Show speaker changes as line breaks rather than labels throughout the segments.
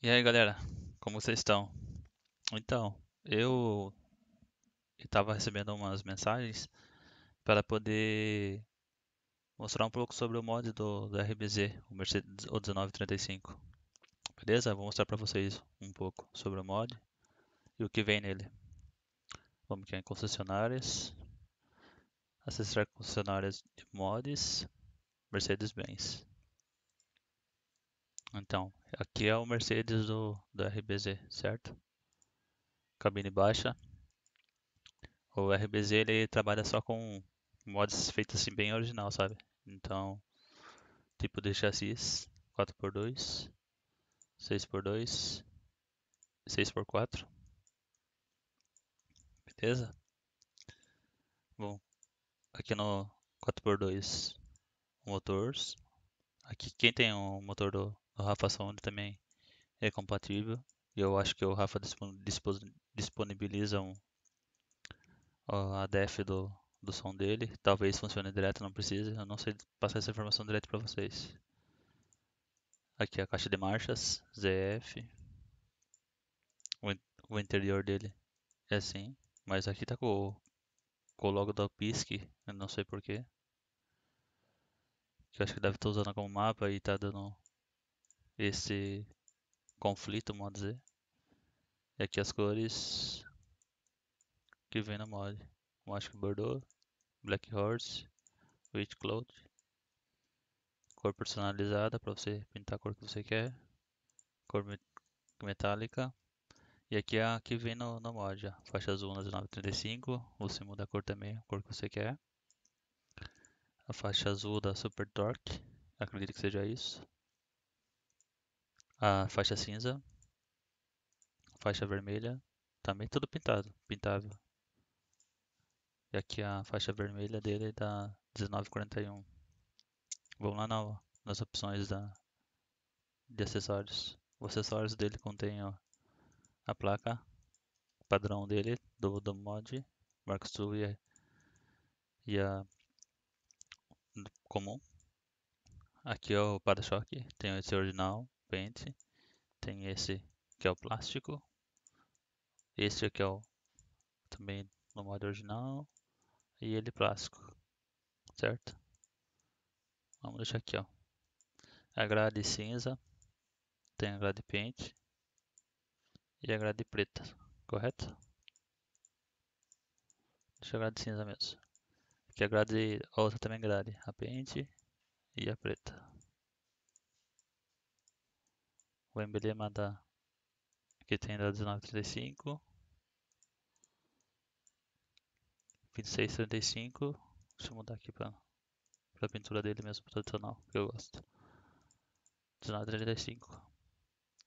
E aí, galera, como vocês estão? Então, eu estava recebendo umas mensagens para poder mostrar um pouco sobre o mod do, do RBZ, o Mercedes o 1935. Beleza? Vou mostrar para vocês um pouco sobre o mod e o que vem nele. Vamos aqui em concessionárias, acessar concessionárias de mods, Mercedes-Benz. Então, aqui é o Mercedes do, do RBZ, certo? Cabine baixa. O RBZ ele trabalha só com mods feitos assim bem original, sabe? Então, tipo de chassis 4x2, 6x2, 6x4. Beleza? Bom, aqui no 4x2 motores. Aqui quem tem o um motor do o Rafa Sound também é compatível. Eu acho que o Rafa disponibiliza um, a def do, do som dele. Talvez funcione direto, não precisa. Eu não sei passar essa informação direto para vocês. Aqui a caixa de marchas, ZF. O, o interior dele é assim, mas aqui tá com, com o logo da PISC, eu não sei porquê. Que eu acho que deve estar tá usando como mapa e tá dando esse conflito, vamos dizer. É e aqui as cores que vem no mod. que Bordeaux, Black Horse, Witch Cloud. Cor personalizada para você pintar a cor que você quer. Cor metálica. E aqui é a que vem no, no mod, faixa azul 1935, você muda a cor também, a cor que você quer. A faixa azul da Super Torque, acredito que seja isso a faixa cinza, faixa vermelha, também tudo pintado, pintável. E aqui a faixa vermelha dele é dá 1941. Vamos lá na, nas opções da, de acessórios. Os acessórios dele contém ó, a placa padrão dele, do, do mod, Mark II e a, e a comum. Aqui é o para-choque, tem esse original, pente, tem esse que é o plástico, esse aqui é o também no modo original e ele plástico, certo? Vamos deixar aqui, ó. A grade cinza tem a grade pente e a grade preta, correto? Deixa a grade cinza mesmo. Aqui a grade, a outra também grade, a pente e a preta o emblema da que tem da 1935 2635 deixa eu mudar aqui para a pintura dele mesmo tradicional que eu gosto 1935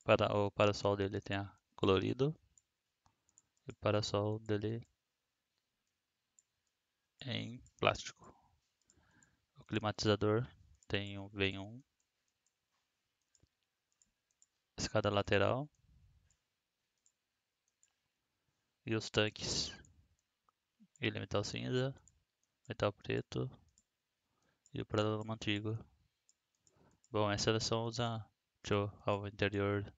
para o parasol dele tem a colorido e o parasol dele é em plástico o climatizador tem um, vem um escada lateral e os tanques. Ele é metal cinza, metal preto e o paralelo antigo. Bom, essa seleção usa Joe ao interior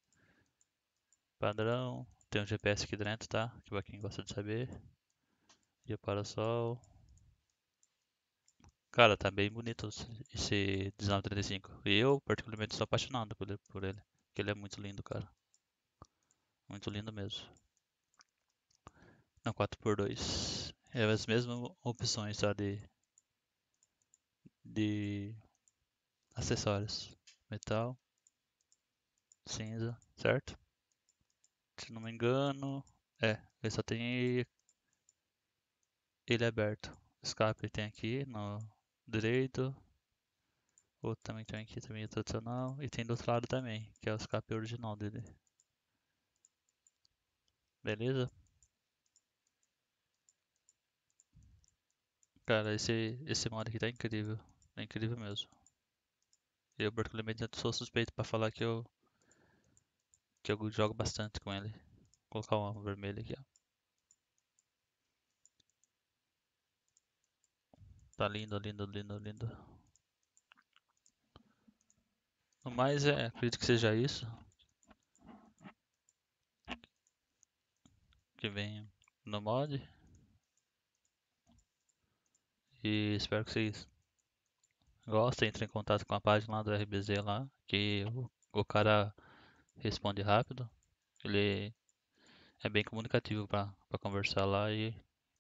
padrão. Tem um GPS aqui dentro, tá? Que pra quem gosta de saber. E o parasol. Cara, tá bem bonito esse 1935. E eu, particularmente, sou apaixonado por ele que ele é muito lindo, cara. Muito lindo mesmo. Não, 4x2. É as mesmas opções tá, de, de acessórios. Metal, cinza, certo? Se não me engano, é, ele só tem ele aberto. Escape tem aqui no direito, Outro também tem aqui também é tradicional. E tem do outro lado também, que é o escape original dele. Beleza? Cara, esse, esse mod aqui tá incrível. Tá incrível mesmo. Eu, particularmente, sou suspeito pra falar que eu, que eu jogo bastante com ele. Vou colocar um vermelho aqui, ó. Tá lindo, lindo, lindo, lindo. No mais, é, acredito que seja isso. Que vem no mod. E espero que vocês gostem, entrem em contato com a página lá do RBZ lá, que o, o cara responde rápido. Ele é bem comunicativo para conversar lá e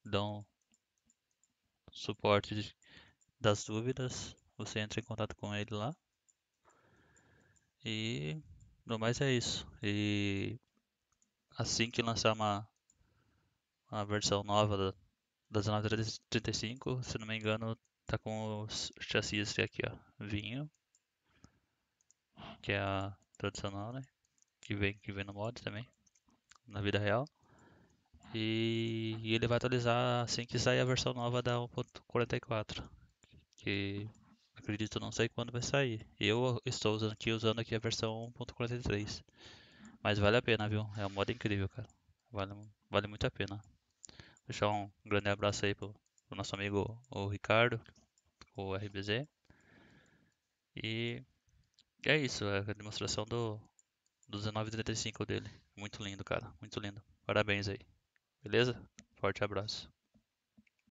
dão suporte de, das dúvidas. Você entra em contato com ele lá. E no mais é isso. E assim que lançar uma, uma versão nova da, da 1935, se não me engano, tá com os chassis aqui, ó. Vinho, que é a tradicional, né? Que vem, que vem no mod também, na vida real. E, e ele vai atualizar assim que sair a versão nova da 1.44, que acredito, não sei quando vai sair. Eu estou usando aqui, usando aqui a versão 1.43. Mas vale a pena, viu? É um modo incrível, cara. Vale, vale muito a pena. Vou deixar um grande abraço aí pro, pro nosso amigo o Ricardo, o RBZ. E é isso, é a demonstração do, do 1935 dele. Muito lindo, cara. Muito lindo. Parabéns aí. Beleza? Forte abraço.